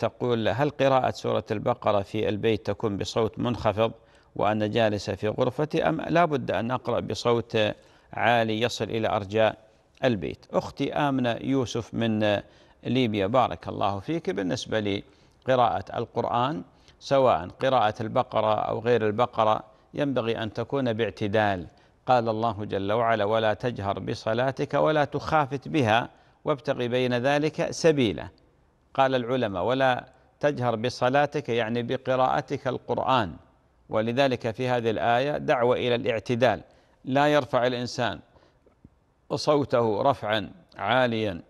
تقول هل قراءة سورة البقرة في البيت تكون بصوت منخفض وأنا جالسة في غرفتي أم لا بد أن أقرأ بصوت عالي يصل إلى أرجاء البيت أختي آمنة يوسف من ليبيا بارك الله فيك بالنسبة لقراءة القرآن سواء قراءة البقرة أو غير البقرة ينبغي أن تكون باعتدال قال الله جل وعلا ولا تجهر بصلاتك ولا تخافت بها وابتغي بين ذلك سبيلا قال العلماء ولا تجهر بصلاتك يعني بقراءتك القرآن ولذلك في هذه الآية دعوة إلى الاعتدال لا يرفع الإنسان صوته رفعا عاليا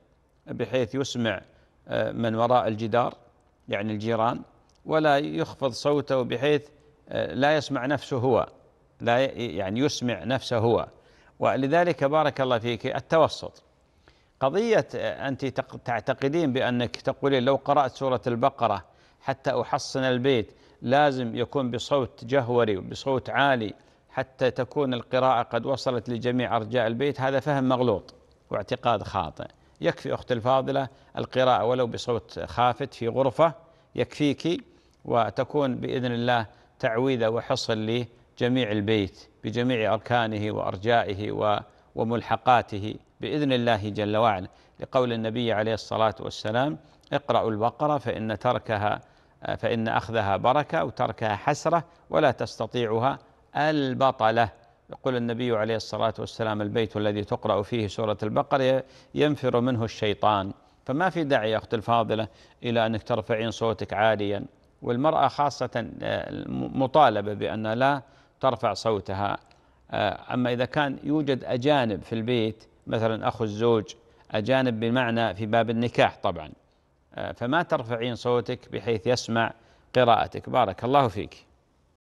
بحيث يسمع آه، من وراء الجدار يعني الجيران ولا يخفض صوته بحيث آه، لا يسمع نفسه هو لا يعني يسمع نفسه هو ولذلك بارك الله فيك التوسط قضية آه، أنت تعتقدين بأنك تقولين لو قرأت سورة البقرة حتى أحصن البيت لازم يكون بصوت جهوري وبصوت عالي حتى تكون القراءة قد وصلت لجميع أرجاء البيت هذا فهم مغلوط واعتقاد خاطئ يكفي أختي الفاضلة القراءة ولو بصوت خافت في غرفة يكفيك وتكون بإذن الله تعويذة وحصن لجميع البيت بجميع أركانه وأرجائه وملحقاته باذن الله جل وعلا لقول النبي عليه الصلاه والسلام اقرأوا البقره فان تركها فان اخذها بركه وتركها حسره ولا تستطيعها البطله يقول النبي عليه الصلاه والسلام البيت الذي تقرأ فيه سوره البقره ينفر منه الشيطان فما في داعي يا اختي الفاضله الى انك ترفعين صوتك عاليا والمراه خاصه مطالبه بان لا ترفع صوتها اما اذا كان يوجد اجانب في البيت مثلا أخو الزوج أجانب بمعنى في باب النكاح طبعا آه، فما ترفعين صوتك بحيث يسمع قراءتك بارك الله فيك